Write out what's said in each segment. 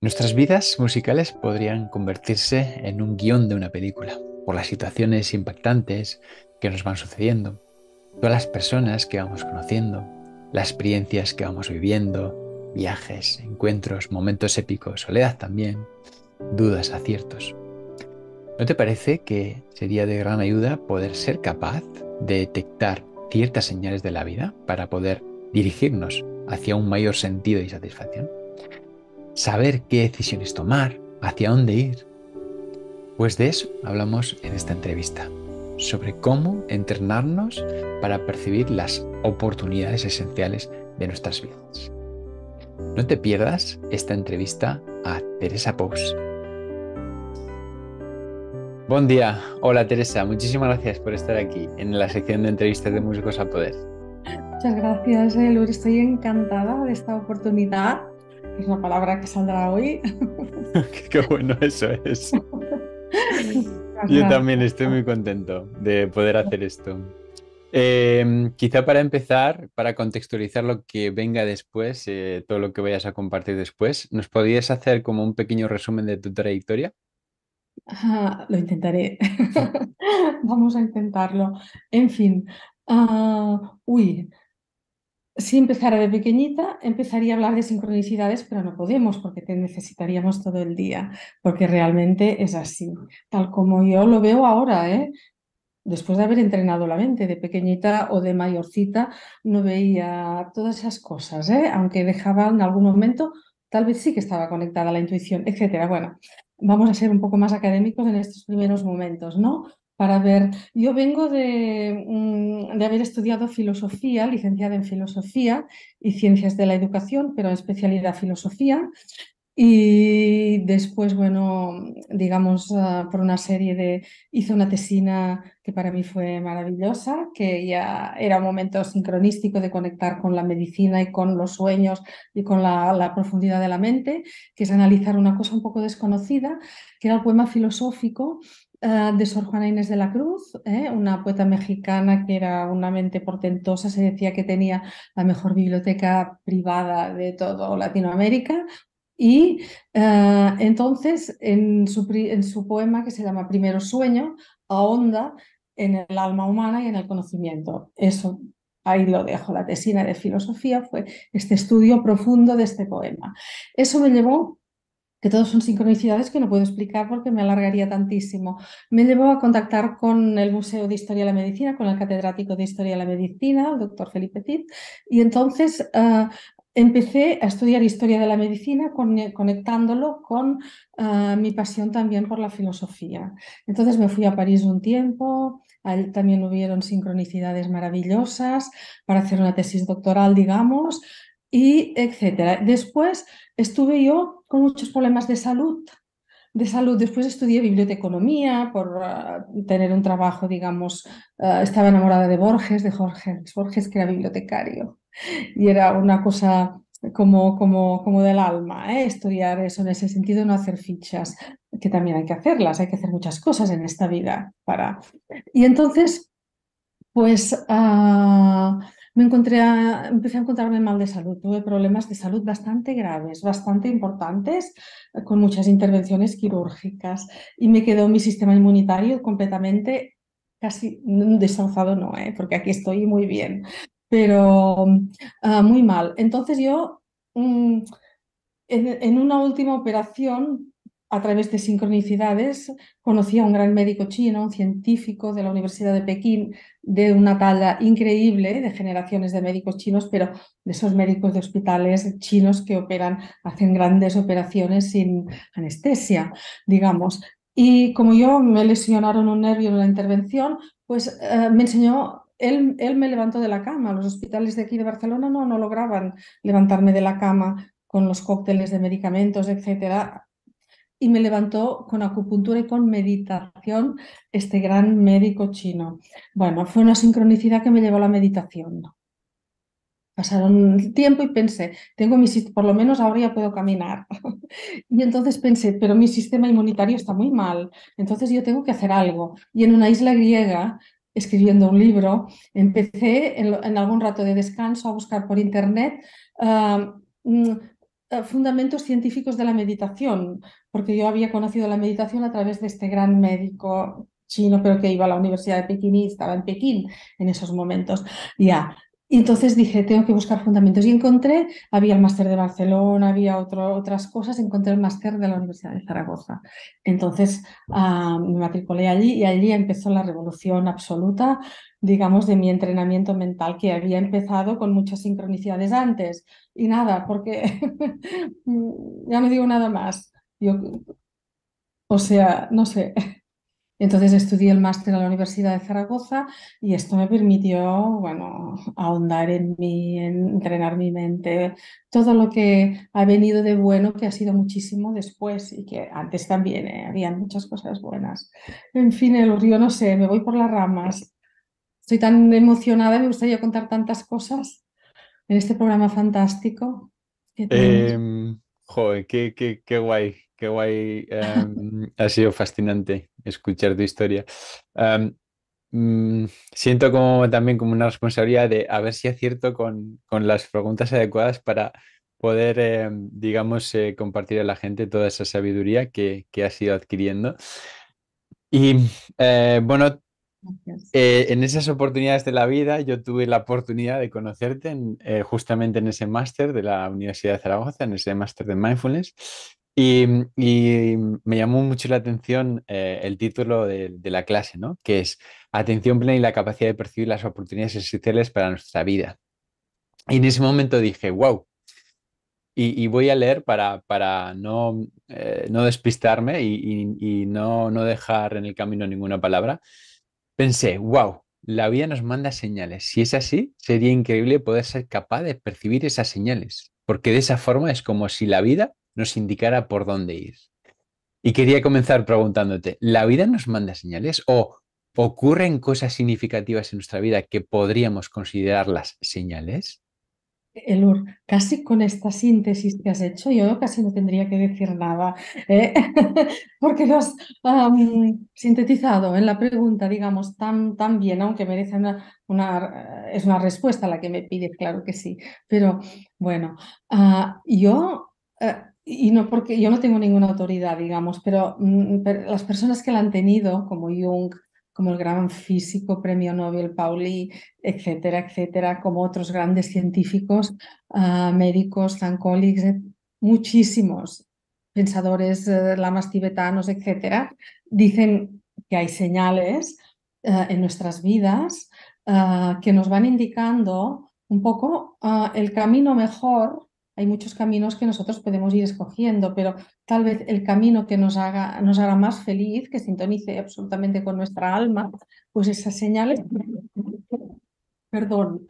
Nuestras vidas musicales podrían convertirse en un guión de una película, por las situaciones impactantes que nos van sucediendo, todas las personas que vamos conociendo, las experiencias que vamos viviendo, viajes, encuentros, momentos épicos, soledad también, dudas, aciertos. ¿No te parece que sería de gran ayuda poder ser capaz de detectar ciertas señales de la vida para poder dirigirnos hacia un mayor sentido y satisfacción? saber qué decisiones tomar, hacia dónde ir. Pues de eso hablamos en esta entrevista, sobre cómo entrenarnos para percibir las oportunidades esenciales de nuestras vidas. No te pierdas esta entrevista a Teresa Pous. Buen día, hola Teresa, muchísimas gracias por estar aquí en la sección de entrevistas de Músicos a Poder. Muchas gracias, Elur, estoy encantada de esta oportunidad es una palabra que saldrá hoy. Qué bueno, eso es. Yo también estoy muy contento de poder hacer esto. Em, quizá para empezar, para contextualizar lo que venga después, eh, todo lo que vayas a compartir después, ¿nos podrías hacer como un pequeño resumen de tu trayectoria? Ah, lo intentaré. Vamos a intentarlo. En fin, ah, uy, si empezara de pequeñita, empezaría a hablar de sincronicidades, pero no podemos porque te necesitaríamos todo el día, porque realmente es así, tal como yo lo veo ahora, ¿eh? después de haber entrenado la mente de pequeñita o de mayorcita, no veía todas esas cosas, ¿eh? aunque dejaba en algún momento, tal vez sí que estaba conectada a la intuición, etc. Bueno, vamos a ser un poco más académicos en estos primeros momentos, ¿no? para ver. Yo vengo de, mm, de, haber estudiado filosofía, licenciada en filosofía y ciencias de la educación, pero en especialidad filosofía. Y después, bueno, digamos, ah, por una serie de... hizo una tesina que para mí fue maravillosa, que ya era un momento sincronístico de conectar con la medicina y con los sueños y con la, la profundidad de la mente, que es analizar una cosa un poco desconocida, que era el poema filosófico Ah, de Sor Juana Inés de la Cruz, ¿eh? una poeta mexicana que era una mente portentosa, se decía que tenía la mejor biblioteca privada de todo Latinoamérica, y ah, entonces, en su, en su, poema que se llama Primero Sueño, ahonda en el alma humana y en el conocimiento. Eso, ahí lo dejo. La tesina de filosofía fue este estudio profundo de este poema. Eso me llevó que todos son sincronicidades que no puedo explicar porque me alargaría tantísimo. Me llevó a contactar con el Museo de Historia de la Medicina, con el catedrático de Historia de la Medicina, el doctor Felipe Cid, y entonces ah, empecé a estudiar Historia de la Medicina conectándolo con ah, mi pasión también por la filosofía. Entonces me fui a París un tiempo, también hubieron sincronicidades maravillosas para hacer una tesis doctoral, digamos, y etcétera. Después estuve yo con muchos problemas de salud. De salud. Después estudié biblioteconomía por ah, tener un trabajo, digamos, ah, estaba enamorada de Borges, de Jorge Borges, que era bibliotecario. Y era una cosa como, como, como del alma, ¿eh? estudiar eso en ese sentido, no hacer fichas, que también hay que hacerlas, hay que hacer muchas cosas en esta vida para. Y entonces, pues ah, encontré empecé a encontrarme mal de salud. Tuve problemas de salud bastante graves, bastante importantes, eh, con muchas intervenciones quirúrgicas y me quedó mi sistema inmunitario completamente casi desauzado, no, ¿eh? porque aquí estoy muy bien, pero ah, muy mal. Entonces yo, mm, en una última operación, a través de sincronicidades, conocí a un gran médico chino, un científico de la Universidad de Pekín, de una talla increíble de generaciones de médicos chinos, pero de esos médicos de hospitales chinos que operan, hacen grandes operaciones sin anestesia, digamos. Y como yo me lesionaron un nervio en la intervención, pues eh, me enseñó él, él, me levantó de la cama. Los hospitales de aquí de Barcelona no, no lograban levantarme de la cama con los cócteles de medicamentos, etcétera y me levantó con acupuntura y con meditación este gran médico chino. Bueno, fue una sincronicidad que me llevó a la meditación. Pasaron el tiempo y pensé, tengo mi por lo menos ahora ya puedo caminar. y entonces pensé, pero mi sistema inmunitario está muy mal, entonces yo tengo que hacer algo. Y en una isla griega, escribiendo un libro, empecé en, algún rato de descanso a buscar por internet ah, mm, eh, fundamentos científicos de la meditación, porque yo había conocido la meditación a través de este gran médico chino, pero que iba a la Universidad de Pekín y estaba en Pekín en esos momentos. Ya, y entonces dije, tengo que buscar fundamentos. Y encontré, había el máster de Barcelona, había otras cosas, encontré el máster de la Universidad de Zaragoza. Entonces ah, me matriculé allí y allí empezó la revolución absoluta, digamos, de mi entrenamiento mental, que había empezado con muchas sincronicidades antes. Y nada, porque ya no digo nada más. Yo, o sea, no sé. Entonces estudié el máster en la Universidad de Zaragoza y esto me permitió, bueno, ahondar en mí, en entrenar mi mente, todo lo que ha venido de bueno, que ha sido muchísimo después y que antes también ¿eh? habían muchas cosas buenas. En fin, el río, no sé, me voy por las ramas. Estoy tan emocionada, me gustaría contar tantas cosas en este programa fantástico. Em, joder, qué, qué, qué guay, qué guay. Em, ha sido fascinante escuchar tu historia. Mm, siento como también como una responsabilidad de a ver si acierto con, con las preguntas adecuadas para poder, em, digamos, eh, compartir a la gente toda esa sabiduría que, que has ido adquiriendo. Y eh, bueno, eh, en esas oportunidades de la vida yo tuve la oportunidad de conocerte justamente en ese máster de la Universidad de Zaragoza, en ese máster de mindfulness. Y, me llamó mucho la atención eh, el título de, la clase, ¿no? Que es Atención plena y la capacidad de percibir las oportunidades esenciales para nuestra vida. Y en ese momento dije, wow. Y, voy a leer para, para no, eh, no despistarme y, y, no, no dejar en el camino ninguna palabra. Pensé, wow, la vida nos manda señales. Si es así, sería increíble poder ser capaz de percibir esas señales, porque de esa forma es como si la vida nos indicara por dónde ir. Y quería comenzar preguntándote, ¿la vida nos manda señales o ocurren cosas significativas en nuestra vida que podríamos considerar las señales? Elur, casi con esta síntesis que has hecho, yo casi no tendría que decir nada, ¿eh? porque lo has sintetizado en la pregunta, digamos, tan, tan bien, aunque merece una, eh, es una respuesta a la que me pides, claro que sí. Pero bueno, ah, yo eh, y no porque yo no tengo ninguna autoridad, digamos, mm, pero, las personas que la han tenido, como Jung, como el gran físico, premio Nobel Pauli, etcétera, etcétera, como otros grandes científicos, ah, médicos, zancólicos, eh, muchísimos pensadores, eh, lamas tibetanos, etcétera, dicen que hay señales eh, en nuestras vidas ah, que nos van indicando un poco ah, el camino mejor hay muchos caminos que nosotros podemos ir escogiendo, pero tal vez el camino que nos haga, nos haga más feliz, que sintonice absolutamente con nuestra alma, pues esas señales, perdón.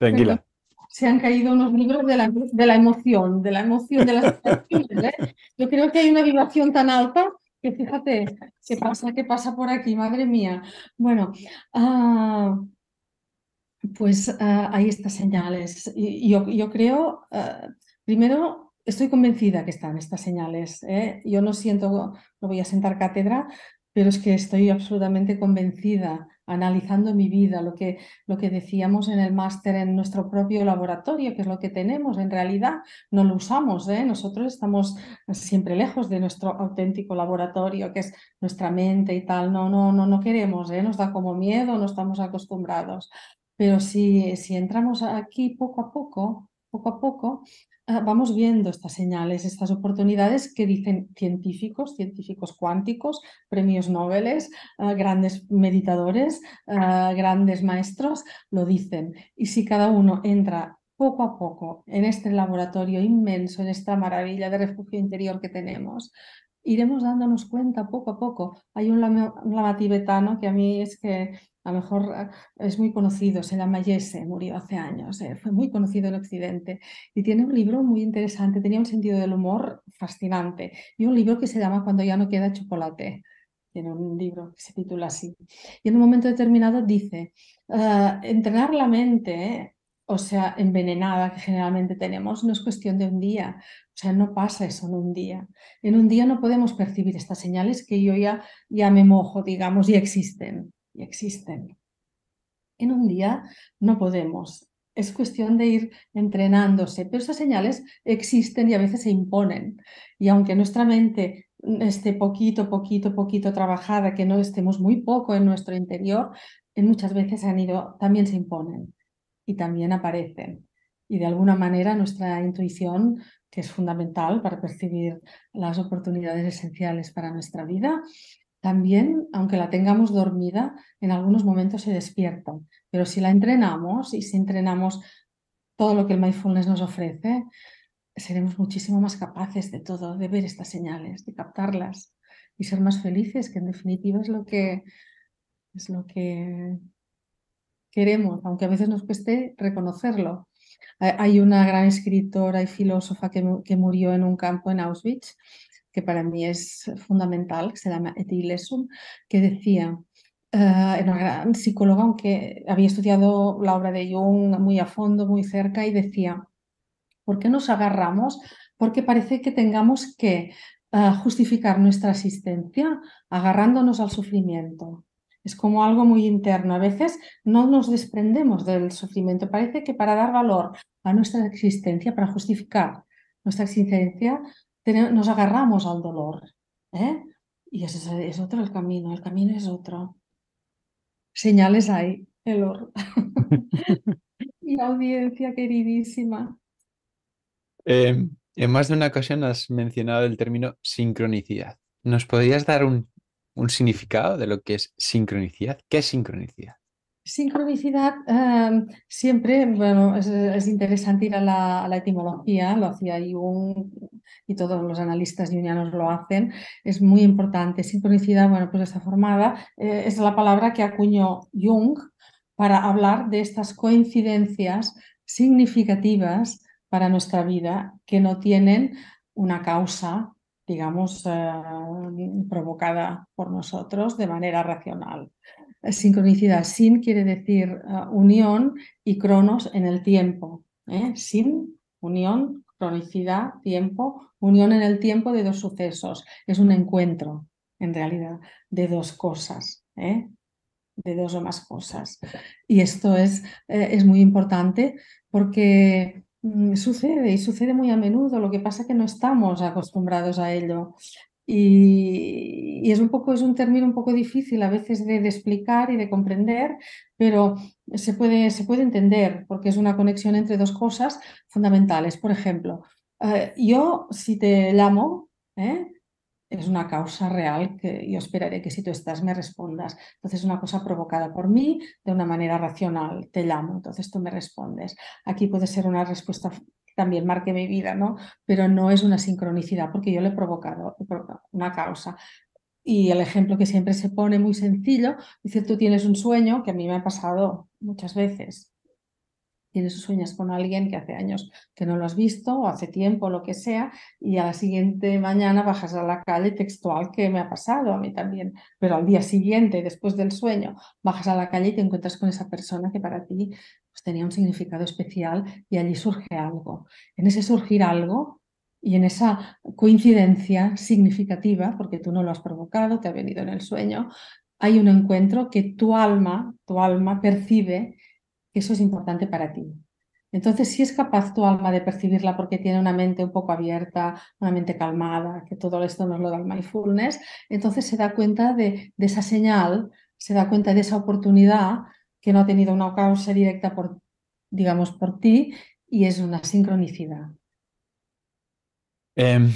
Tranquila. se han caído unos libros de la, de la, emoción, de la emoción de las ¿eh? Yo creo que hay una vibración tan alta que fíjate, ¿qué pasa? ¿Qué pasa por aquí? Madre mía. Bueno, ah, pues ah, hay estas señales. Y, yo, creo, ah, primero, estoy convencida que están estas señales. ¿eh? Yo no siento, no voy a sentar cátedra, pero es que estoy absolutamente convencida, analizando mi vida, lo que, lo que decíamos en el máster, en nuestro propio laboratorio, que es lo que tenemos, en realidad no lo usamos, ¿eh? nosotros estamos siempre lejos de nuestro auténtico laboratorio, que es nuestra mente y tal, no, no, no, no queremos, ¿eh? nos da como miedo, no estamos acostumbrados. Pero si, si entramos aquí poco a poco, poco a poco, ah, vamos viendo estas señales, estas oportunidades que dicen científicos, científicos cuánticos, premios Nobel, ah, grandes meditadores, ah, grandes maestros, lo dicen. Y si cada uno entra poco a poco en este laboratorio inmenso, en esta maravilla de refugio interior que tenemos, iremos dándonos cuenta poco a poco. Hay un un lama tibetano que a mí es que a lo mejor ah, es muy conocido, se llama Yese, murió hace años, eh, fue muy conocido en Occidente y tiene un libro muy interesante, tenía un sentido del humor fascinante y un libro que se llama Cuando ya no queda chocolate, tiene un libro que se titula así. Y en un momento determinado dice, ah, entrenar la mente, o sea, envenenada que generalmente tenemos, no es cuestión de un día, o sea, no pasa eso en un día. En un día no podemos percibir estas señales que yo ya, ya me mojo, digamos, y existen y existen. En un día no podemos. Es cuestión de ir entrenándose, pero esas señales existen y a veces se imponen. Y aunque nuestra mente esté poquito, poquito, poquito trabajada, que no estemos muy poco en nuestro interior, en muchas veces han ido, también se imponen y también aparecen. Y de alguna manera nuestra intuición, que es fundamental para percibir las oportunidades esenciales para nuestra vida, también, aunque la tengamos dormida, en algunos momentos se despierta. Pero si la entrenamos y si entrenamos todo lo que el mindfulness nos ofrece, seremos muchísimo más capaces de todo, de ver estas señales, de captarlas y ser más felices, que en definitiva es lo que es lo que queremos, aunque a veces nos cueste reconocerlo. Hay una gran escritora y filósofa que, que murió en un campo en Auschwitz que para mí es fundamental, que se llama que decía, eh, era una gran psicóloga, aunque había estudiado la obra de Jung muy a fondo, muy cerca, y decía, ¿por qué nos agarramos? Porque parece que tengamos que eh, justificar nuestra existencia agarrándonos al sufrimiento. Es como algo muy interno. A veces no nos desprendemos del sufrimiento. Parece que para dar valor a nuestra existencia, para justificar nuestra existencia, nos agarramos al dolor. ¿eh? Y ese es, otro el camino, el camino es otro. Señales hay, Elor. y audiencia queridísima. Em, en más de una ocasión has mencionado el término sincronicidad. ¿Nos podrías dar un, significado de lo que es sincronicidad? ¿Qué es sincronicidad? Sincronicidad, em, siempre, bueno, es, interesante ir a la, etimología, lo hacía ahí un y todos los analistas Unianos lo hacen, es muy importante. Sincronicidad, bueno, pues está formada, eh, es la palabra que acuñó Jung para hablar de estas coincidencias significativas para nuestra vida que no tienen una causa, digamos, eh, provocada por nosotros de manera racional. Sincronicidad, sin quiere decir eh, unión y cronos en el tiempo. Sin, unión, cronicidad, tiempo, unión en el tiempo de dos sucesos. Es un encuentro, en realidad, de dos cosas, ¿eh? de dos o más cosas. Y esto es, eh, es muy importante porque mm, sucede y sucede muy a menudo, lo que pasa es que no estamos acostumbrados a ello. Y, es un poco, es un término un poco difícil a veces de, explicar y de comprender, pero se puede, se puede entender porque es una conexión entre dos cosas fundamentales. Por ejemplo, eh, yo si te llamo, ¿eh? es una causa real que yo esperaré que si tú estás me respondas. Entonces es una cosa provocada por mí de una manera racional. Te llamo, entonces tú me respondes. Aquí puede ser una respuesta también marque mi vida, ¿no? Pero no es una sincronicidad porque yo le he provocado, una causa. Y el ejemplo que siempre se pone muy sencillo, dice, tú tienes un sueño, que a mí me ha pasado muchas veces, tienes sueños con alguien que hace años que no lo has visto o hace tiempo, lo que sea, y a la siguiente mañana bajas a la calle textual que me ha pasado a mí también, pero al día siguiente, después del sueño, bajas a la calle y te encuentras con esa persona que para ti tenía un significado especial y allí surge algo. En ese surgir algo y en esa coincidencia significativa, porque tú no lo has provocado, te ha venido en el sueño, hay un encuentro que tu alma, tu alma percibe que eso es importante para ti. Entonces, si es capaz tu alma de percibirla porque tiene una mente un poco abierta, una mente calmada, que todo esto nos lo da el mindfulness, entonces se da cuenta de, de esa señal, se da cuenta de esa oportunidad que no ha tenido una causa directa por, digamos, por ti y es una sincronicidad. Em,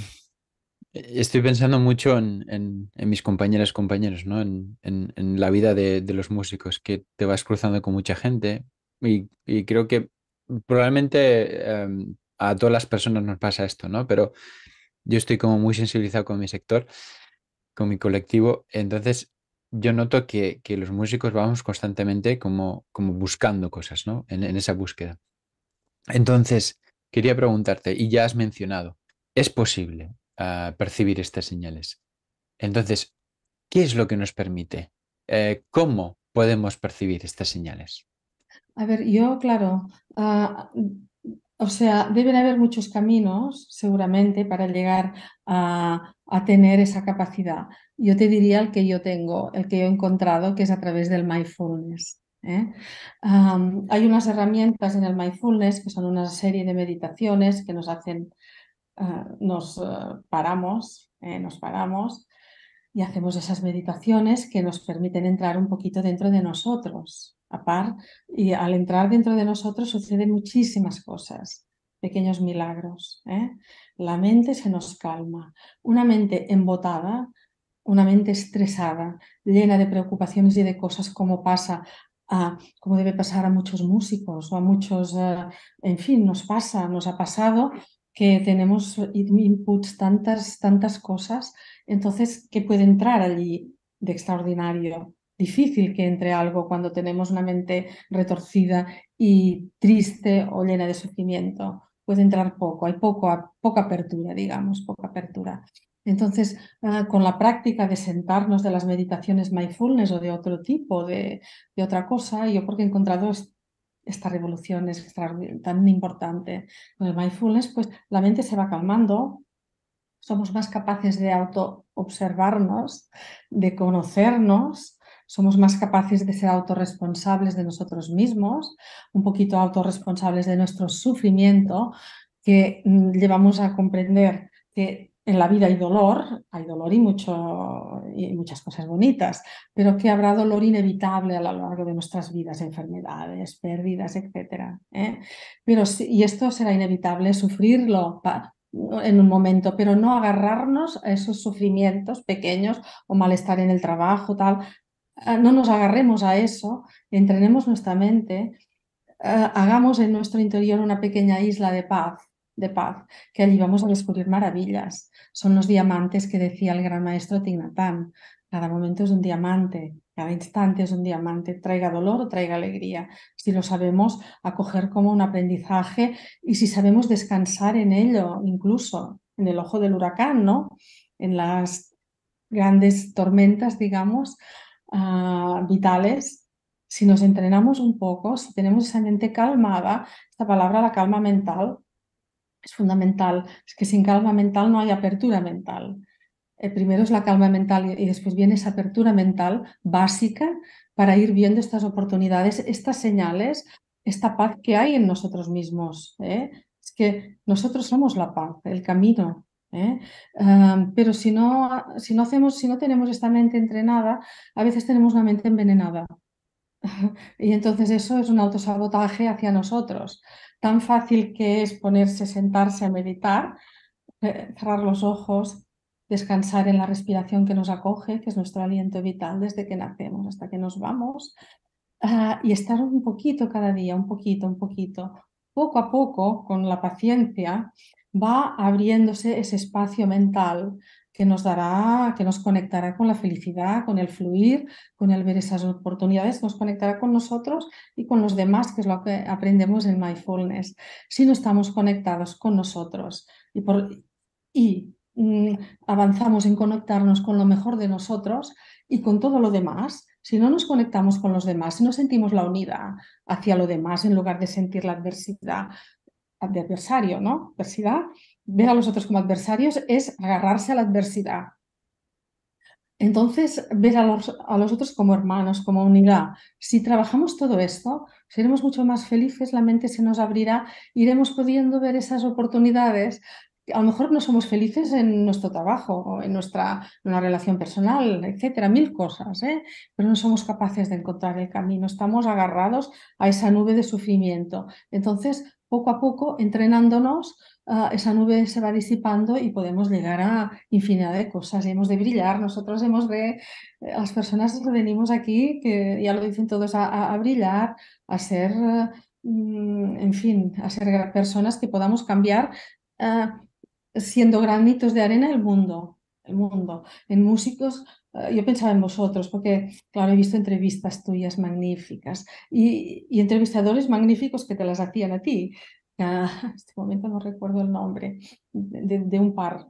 estoy pensando mucho en, mis compañeras compañeros, ¿no? En, la vida de, los músicos, que te vas cruzando con mucha gente y, creo que probablemente em, a todas las personas nos pasa esto, ¿no? Pero yo estoy como muy sensibilizado con mi sector, con mi colectivo, entonces yo noto que, los músicos vamos constantemente como, como buscando cosas, ¿no? En, esa búsqueda. Entonces, quería preguntarte, y ya has mencionado, es posible ah, percibir estas señales. Entonces, ¿qué es lo que nos permite? Eh, ¿Cómo podemos percibir estas señales? A ver, yo, claro, ah, o sea, deben haber muchos caminos, seguramente, para llegar a, tener esa capacidad. Yo te diría el que yo tengo, el que yo he encontrado, que es a través del mindfulness. ¿eh? hay unas herramientas en el mindfulness que son una serie de meditaciones que nos hacen, eh, nos eh, paramos, nos paramos y hacemos esas meditaciones que nos permiten entrar un poquito dentro de nosotros a par, y al entrar dentro de nosotros suceden muchísimas cosas, pequeños milagros. ¿eh? La mente se nos calma. Una mente embotada, una mente estresada, llena de preocupaciones y de cosas como pasa. A, como debe pasar a muchos músicos o a muchos, eh, en fin, nos pasa, nos ha pasado que tenemos inputs, tantas, tantas cosas, entonces, ¿qué puede entrar allí de extraordinario? difícil que entre algo cuando tenemos una mente retorcida y triste o llena de sufrimiento. Puede entrar poco, hay poco, poca apertura, digamos, poca apertura. Entonces, ah, con la práctica de sentarnos de las meditaciones mindfulness o de otro tipo, de, otra cosa, yo porque he encontrado esta revolución es tan importante con el mindfulness, pues la mente se va calmando, somos más capaces de auto observarnos, de conocernos somos más capaces de ser autorresponsables de nosotros mismos, un poquito autorresponsables de nuestro sufrimiento, que mm, llevamos a comprender que en la vida hay dolor, hay dolor y, muchas cosas bonitas, pero que habrá dolor inevitable a lo largo de nuestras vidas, enfermedades, pérdidas, etc. ¿eh? Pero, y esto será inevitable, sufrirlo en un momento, pero no agarrarnos a esos sufrimientos pequeños o malestar en el trabajo, tal, no nos agarremos a eso, entrenemos nuestra mente, eh, hagamos en nuestro interior una pequeña isla de paz, de paz, que allí vamos a descubrir maravillas. Son los diamantes que decía el gran maestro Tignatán. Cada momento es un diamante, cada instante es un diamante, traiga dolor o traiga alegría. Si lo sabemos acoger como un aprendizaje y si sabemos descansar en ello, incluso en el ojo del huracán, ¿no? En las grandes tormentas, digamos, Ah, vitales, si nos entrenamos un poco, si tenemos esa mente calmada, esta palabra, la calma mental, es fundamental. Es que sin calma mental no hay apertura mental. Eh, primero es la calma mental y, después viene esa apertura mental básica para ir viendo estas oportunidades, estas señales, esta paz que hay en nosotros mismos. ¿eh? Es que nosotros somos la paz, el camino, ¿eh? pero si no, si no hacemos, si no tenemos esta mente entrenada, a veces tenemos una mente envenenada. y entonces eso es un autosabotaje hacia nosotros. Tan fácil que es ponerse, sentarse a meditar, eh, cerrar los ojos, descansar en la respiración que nos acoge, que es nuestro aliento vital desde que nacemos hasta que nos vamos, ah, y estar un poquito cada día, un poquito, un poquito, poco a poco, con la paciencia, va abriéndose ese espacio mental que nos dará, que nos conectará con la felicidad, con el fluir, con el ver esas oportunidades, nos conectará con nosotros y con los demás, que es lo que aprendemos en mindfulness. Si no estamos conectados con nosotros y, por, y mm, avanzamos en conectarnos con lo mejor de nosotros y con todo lo demás, si no nos conectamos con los demás, si no sentimos la unidad hacia lo demás en lugar de sentir la adversidad, adversario, ¿no? Adversidad, ver a los otros como adversarios es agarrarse a la adversidad. Entonces, ver a los, a los otros como hermanos, como unidad. Si trabajamos todo esto, seremos mucho más felices, la mente se nos abrirá, iremos pudiendo ver esas oportunidades a lo mejor no somos felices en nuestro trabajo, en nuestra una relación personal, etcétera, mil cosas, ¿eh? pero no somos capaces de encontrar el camino, estamos agarrados a esa nube de sufrimiento. Entonces, poco a poco, entrenándonos, ah, esa nube se va disipando y podemos llegar a infinidad de cosas. hemos de brillar, nosotros hemos de, eh, las personas que venimos aquí, que ya lo dicen todos, a, brillar, a ser, mm, en fin, a ser personas que podamos cambiar ah, siendo granitos de arena el mundo. El mundo, en músicos eh, yo pensaba en vosotros, porque, claro, he visto entrevistas tuyas magníficas y, y entrevistadores magníficos que te las hacían a ti. en ah, este momento no recuerdo el nombre de, de un par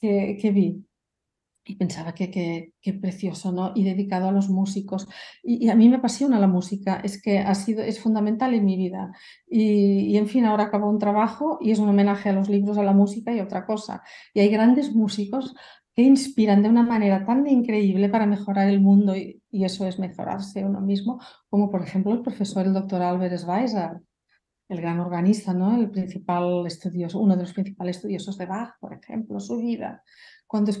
que, que, vi y pensaba que, qué precioso, ¿no? Y dedicado a los músicos. Y, a mí me apasiona la música, es que ha sido, es fundamental en mi vida. Y, y en fin, ahora acabo un trabajo y es un homenaje a los libros, a la música y otra cosa. Y hay grandes músicos inspiran de una manera tan increíble para mejorar el mundo y, eso es mejorarse uno mismo, como por ejemplo el profesor, el doctor Albert Schweitzer, el gran organista, ¿no? el principal estudioso, uno de los principales estudiosos de Bach, por ejemplo, su vida. Cuando,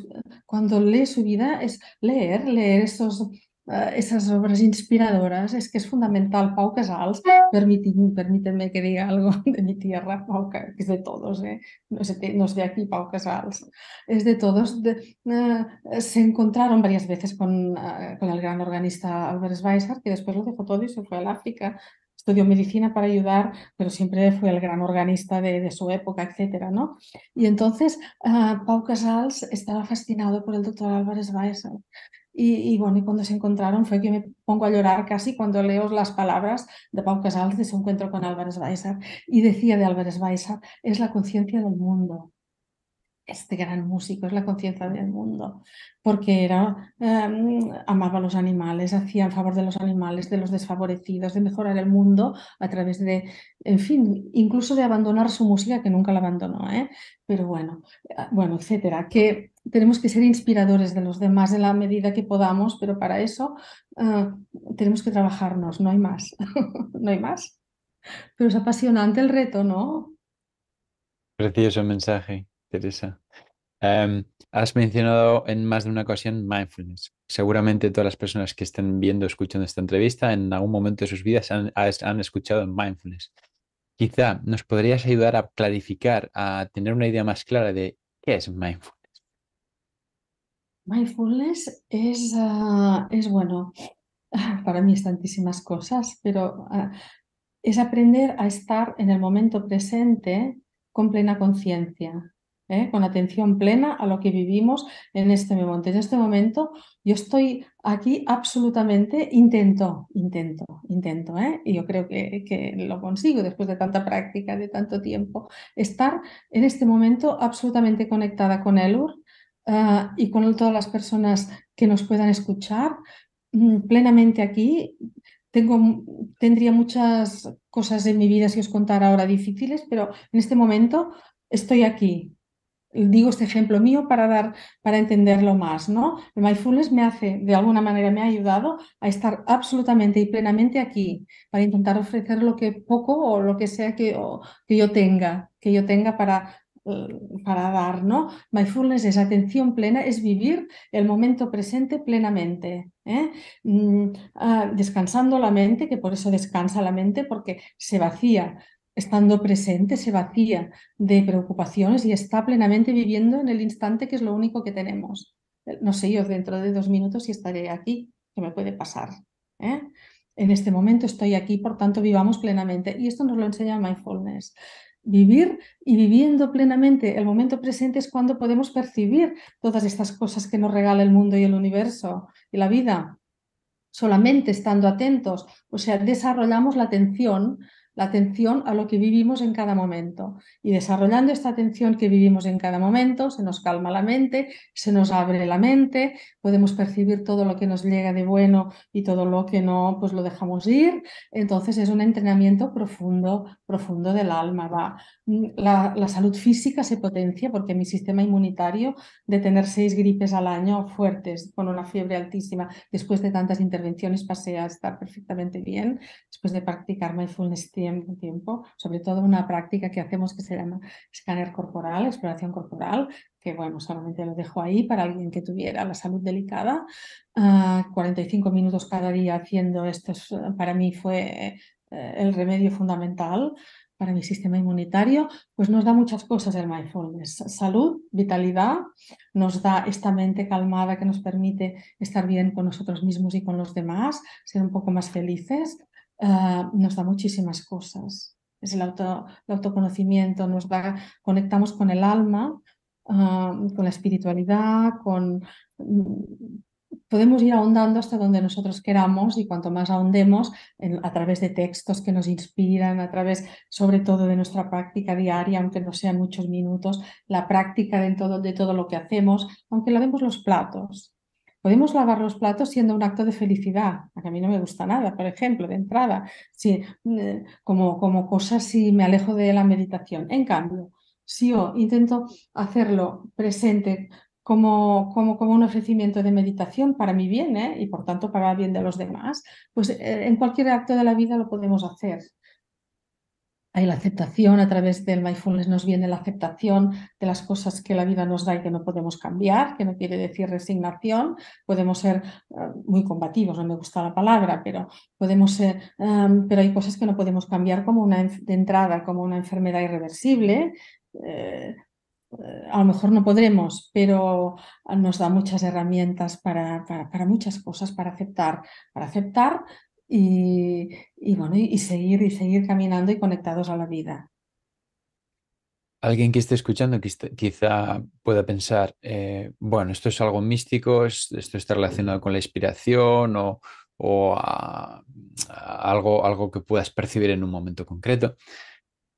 cuando su vida es leer, leer esos eh, esas obras inspiradoras, es que es fundamental. Pau Casals, permíteme que diga algo de mi tierra, Pau, que es de todos, eh, no, sé, de, aquí Pau Casals, es de todos. Eh, se encontraron varias veces con, con el gran organista Albert Schweitzer, que después lo dejó todo y se fue al África. Estudió medicina para ayudar, pero siempre fue el gran organista de, su época, etcétera, ¿no? Y entonces Pau Casals estaba fascinado por el doctor Álvarez Schweitzer y, bueno, cuando se encontraron fue que me pongo a llorar casi cuando leo las palabras de Pau Casals de su encuentro con Álvarez Weiser Y decía de Álvarez Weiser es la conciencia del mundo este gran músico es la conciencia del mundo, porque era, em, amaba a los animales, hacía en favor de los animales, de los desfavorecidos, de mejorar el mundo a través de, en fin, incluso de abandonar su música, que nunca la abandonó, ¿eh? pero bueno, eh, bueno, etcétera, que tenemos que ser inspiradores de los demás en la medida que podamos, pero para eso eh, tenemos que trabajarnos, no hay más, no hay más. Pero es apasionante el reto, ¿no? Precioso mensaje. Teresa. Em, has mencionado en más de una ocasión mindfulness. Seguramente todas las personas que estén viendo, escuchando esta entrevista, en algún momento de sus vidas han, escuchado mindfulness. Quizá nos podrías ayudar a clarificar, a tener una idea más clara de qué es mindfulness. Mindfulness es, ah, es bueno, para mí es tantísimas cosas, pero ah, es aprender a estar en el momento presente con plena conciencia, ¿eh? con atención plena a lo que vivimos en este momento. En este momento yo estoy aquí absolutamente intento, intento, intento, ¿eh? y yo creo que, lo consigo después de tanta práctica, de tanto tiempo, estar en este momento absolutamente conectada con Elur ah, y con todas las personas que nos puedan escuchar mm, plenamente aquí, tengo, tendría muchas cosas en mi vida si os contar ahora difíciles, pero en este momento estoy aquí, digo este ejemplo mío para dar para entenderlo más, ¿no? El mindfulness me hace, de alguna manera, me ha ayudado a estar absolutamente y plenamente aquí para intentar ofrecer lo que poco o lo que sea que, que yo tenga, que yo tenga para eh, para dar, ¿no? Mindfulness es atención plena, es vivir el momento presente plenamente, ¿eh? mm, ah, descansando la mente, que por eso descansa la mente, porque se vacía estando presente, se vacía de preocupaciones y está plenamente viviendo en el instante que es lo único que tenemos. No sé yo dentro de dos minutos si estaré aquí, que me puede pasar. ¿eh? En este momento estoy aquí, por tanto vivamos plenamente. Y esto nos lo enseña mindfulness. Vivir y viviendo plenamente el momento presente es cuando podemos percibir todas estas cosas que nos regala el mundo y el universo y la vida, solamente estando atentos. O sea, desarrollamos la atención la atención a lo que vivimos en cada momento. Y desarrollando esta atención que vivimos en cada momento, se nos calma la mente, se nos abre la mente, podemos percibir todo lo que nos llega de bueno y todo lo que no, pues lo dejamos ir. Entonces es un entrenamiento profundo, profundo del alma. Va. Mm, la, salud física se potencia porque mi sistema inmunitario de tener seis gripes al año fuertes, con una fiebre altísima, después de tantas intervenciones pasé a estar perfectamente bien, después de practicar mindfulness tiempo, tiempo, sobre todo una práctica que hacemos que se llama escáner corporal, exploración corporal, que bueno, solamente lo dejo ahí para alguien que tuviera la salud delicada. 45 ah, minutos cada día haciendo esto eh, para mí fue eh, el remedio fundamental para mi sistema inmunitario, pues nos da muchas cosas el mindfulness. Salud, vitalidad, nos da esta mente calmada que nos permite estar bien con nosotros mismos y con los demás, ser un poco más felices, Ah, nos da muchísimas cosas. Es el, auto, el autoconocimiento, nos da, conectamos con el alma, ah, con la espiritualidad, con... Mm, podemos ir ahondando hasta donde nosotros queramos y cuanto más ahondemos a través de textos que nos inspiran, a través sobre todo de nuestra práctica diaria, aunque no sean muchos minutos, la práctica de todo, de todo lo que hacemos, aunque vemos los platos, Podemos lavar los platos siendo un acto de felicidad, a que a mí no me gusta nada, por ejemplo, de entrada, si, mm, como, como cosa si me alejo de la meditación. En cambio, si yo intento hacerlo presente como, como, como, un ofrecimiento de meditación para mi bien ¿eh? y por tanto para el bien de los demás, pues eh, en cualquier acto de la vida lo podemos hacer. Hay la aceptación a través del mindfulness nos viene la aceptación de las cosas que la vida nos da y que no podemos cambiar, que no quiere decir resignación. Podemos ser eh, muy combativos, no me gusta la palabra, pero podemos ser, em, pero hay cosas que no podemos cambiar como una de entrada, como una enfermedad irreversible. Eh, eh, a lo mejor no podremos, pero nos da muchas herramientas para, para, para muchas cosas, para aceptar, para aceptar y, bueno, y, seguir y seguir caminando y conectados a la vida. Alguien que esté escuchando quizá pueda pensar, eh, bueno, esto es algo místico, esto está relacionado con la inspiración o, algo, algo que puedas percibir en un momento concreto.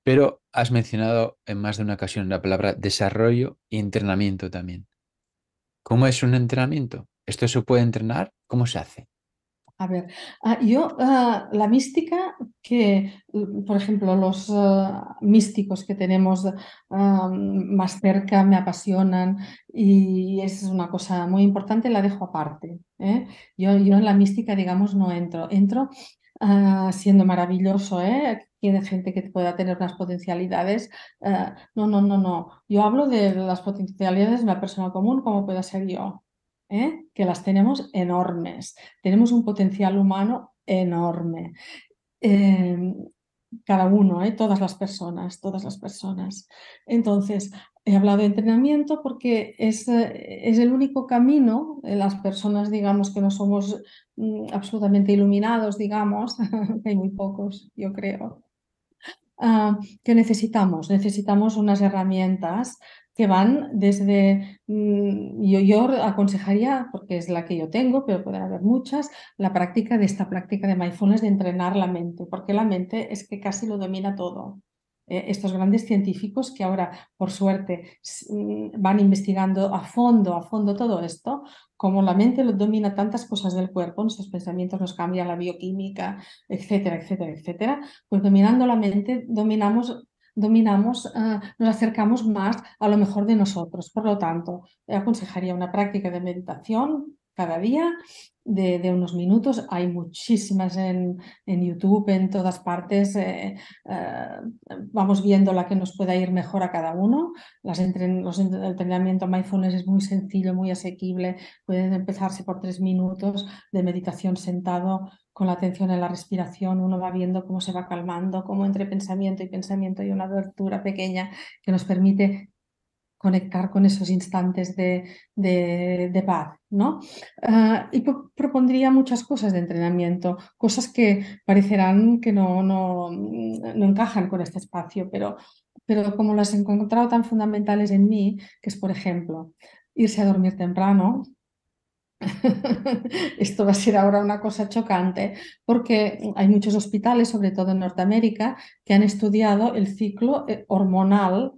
Pero has mencionado en más de una ocasión la palabra desarrollo y entrenamiento también. ¿Cómo es un entrenamiento? ¿Esto se puede entrenar? ¿Cómo se hace? A ver, ah, yo ah, la mística que, mm, por ejemplo, los ah, místicos que tenemos más cerca me apasionan y esa es una cosa muy importante, la dejo aparte. ¿eh? Yo, yo en la mística, digamos, no entro. Entro siendo maravilloso, ¿eh? Tiene gente que pueda tener unas potencialidades. no, no, no, no. Yo hablo de las potencialidades de una persona común, como pueda ser yo. ¿eh? que las tenemos enormes, tenemos un potencial humano enorme. Em, cada uno, ¿eh? todas las personas, todas las personas. Entonces, he hablado de entrenamiento porque es, eh, es, el único camino, las personas, digamos, que no somos mm, absolutamente iluminados, digamos, hay muy pocos, yo creo, ah, que necesitamos. Necesitamos unas herramientas van desde, mm, yo, yo aconsejaría, porque es la que yo tengo, pero podrá haber muchas, la práctica de esta práctica de mindfulness de entrenar la mente, porque la mente es que casi lo domina todo. Eh, estos grandes científicos que ahora, por suerte, mm, van investigando a fondo, a fondo todo esto, como la mente lo domina tantas cosas del cuerpo, nuestros pensamientos nos cambian la bioquímica, etcétera, etcétera, etcétera, pues dominando la mente dominamos dominamos, eh, nos acercamos más a lo mejor de nosotros. Por lo tanto, aconsejaría una práctica de meditación cada día de, unos minutos. Hay muchísimas en, YouTube, en todas partes. Eh, eh, vamos viendo la que nos pueda ir mejor a cada uno. Las entren, los, el entrenamiento mindfulness es muy sencillo, muy asequible. Pueden empezarse por tres minutos de meditación sentado con la atención en la respiración, uno va viendo cómo se va calmando, cómo entre pensamiento y pensamiento hay una abertura pequeña que nos permite conectar con esos instantes de, paz, ¿no? Ah, y propondría muchas cosas de entrenamiento, cosas que parecerán que no, no, no encajan con este espacio, pero, pero como las he encontrado tan fundamentales en mí, que es, por ejemplo, irse a dormir temprano, esto va a ser ahora una cosa chocante, porque hay muchos hospitales, sobre todo en Norteamérica, que han estudiado el ciclo eh, hormonal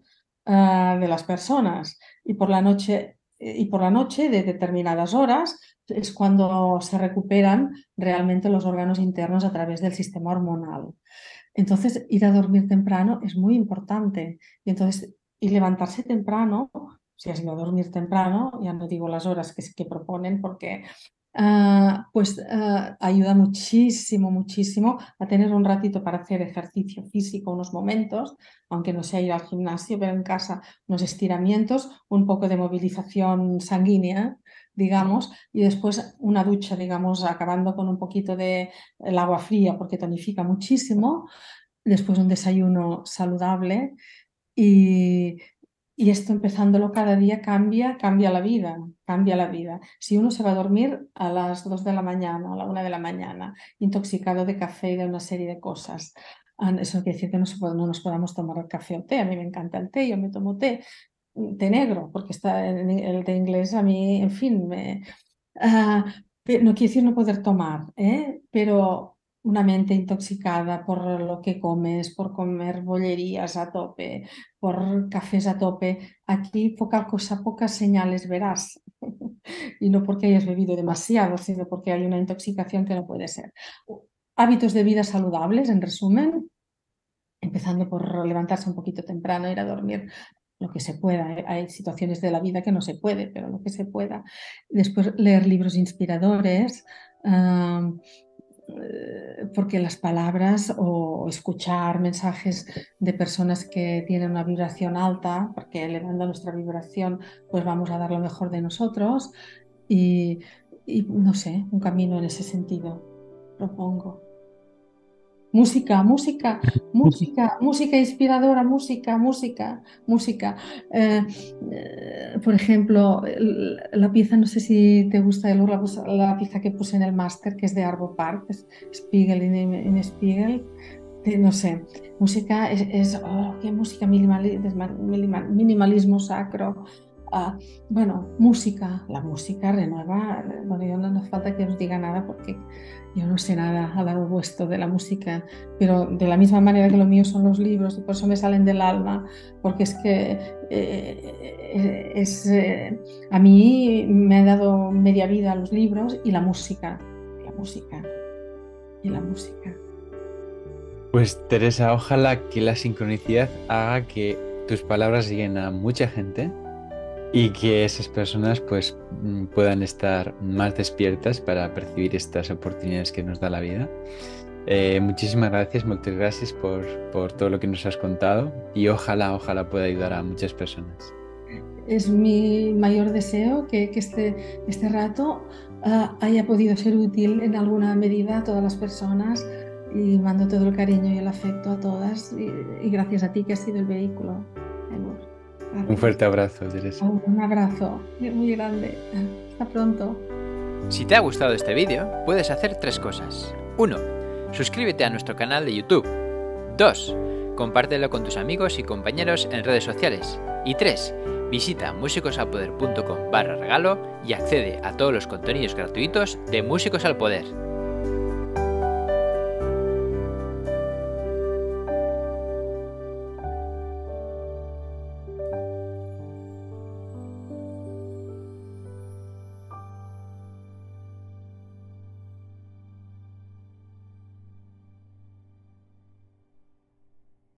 Ah, de las personas y por la noche eh, y por la noche de determinadas horas es cuando se recuperan realmente los órganos internos a través del sistema hormonal. Entonces, ir a dormir temprano es muy importante. Y entonces, y levantarse temprano, si has ido dormir temprano, ya no digo las horas que, que proponen porque Ah, pues ah, ayuda muchísimo, muchísimo a tener un ratito para hacer ejercicio físico unos momentos, aunque no sea ir al gimnasio, pero en casa unos estiramientos, un poco de movilización sanguínea, digamos, y después una ducha, digamos, acabando con un poquito de el agua fría porque tonifica muchísimo, después un desayuno saludable y y esto empezándolo cada día cambia, cambia la vida, cambia la vida. Si uno se va a dormir a las 2 de la mañana, a la 1 de la mañana, intoxicado de café y de una serie de cosas, ah, eso quiere decir que no, nos podamos tomar el café o té. A mí me encanta el té, yo me tomo té, mm, té negro, porque está en el té inglés a mí, en fin, me, ah, no quiere decir no poder tomar, ¿eh? pero una mente intoxicada por lo que comes, por comer bollerías a tope, por cafés a tope. Aquí poca cosa, pocas señales verás. y no porque hayas bebido demasiado, sino porque hay una intoxicación que no puede ser. Hábitos de vida saludables, en resumen, empezando por levantarse un poquito temprano, ir a dormir lo que se pueda. Eh, hay situaciones de la vida que no se puede, pero lo que se pueda. Después leer libros inspiradores. Ah, eh, porque las palabras o escuchar mensajes de personas que tienen una vibración alta, porque elevando nuestra vibración, pues vamos a dar lo mejor de nosotros y, y no sé, un camino en ese sentido, propongo música, música, música, música inspiradora, música, música, música. Eh, eh, por ejemplo, la pieza, no sé si te gusta, el, la, pues, la pieza que puse en el máster, que es de Arvo Park, Spiegel in Spiegel, no sé, música es, oh, qué música minimalismo sacro, bueno, música, la música renueva, bueno, yo no hace falta que os diga nada porque yo no sé nada al lado vuestro de la música, pero de la misma manera que lo mío son los libros y por eso me salen del alma, porque es que eh, eh, eh, a mí me ha dado media vida los libros y la música, la música, y la música. Pues Teresa, ojalá que la sincronicidad haga que tus palabras lleguen a mucha gente y que esas personas pues mm, puedan estar más despiertas para percibir estas oportunidades que nos da la vida. Eh, muchísimas gracias, muchas gracias por, por todo lo que nos has contado y ojalá, ojalá pueda ayudar a muchas personas. Es mi mayor deseo que, que este, este rato ah, haya podido ser útil en alguna medida a todas las personas y mando todo el cariño y el afecto a todas y, gracias a ti que has sido el vehículo. Amor. Un fuerte abrazo, Teresa. Un abrazo muy grande. Hasta pronto. Si te ha gustado este vídeo, puedes hacer tres cosas. 1. Suscríbete a nuestro canal de YouTube. 2. Compártelo con tus amigos y compañeros en redes sociales. Y 3. Visita músicosalpoder.com barra regalo y accede a todos los contenidos gratuitos de Músicos al Poder.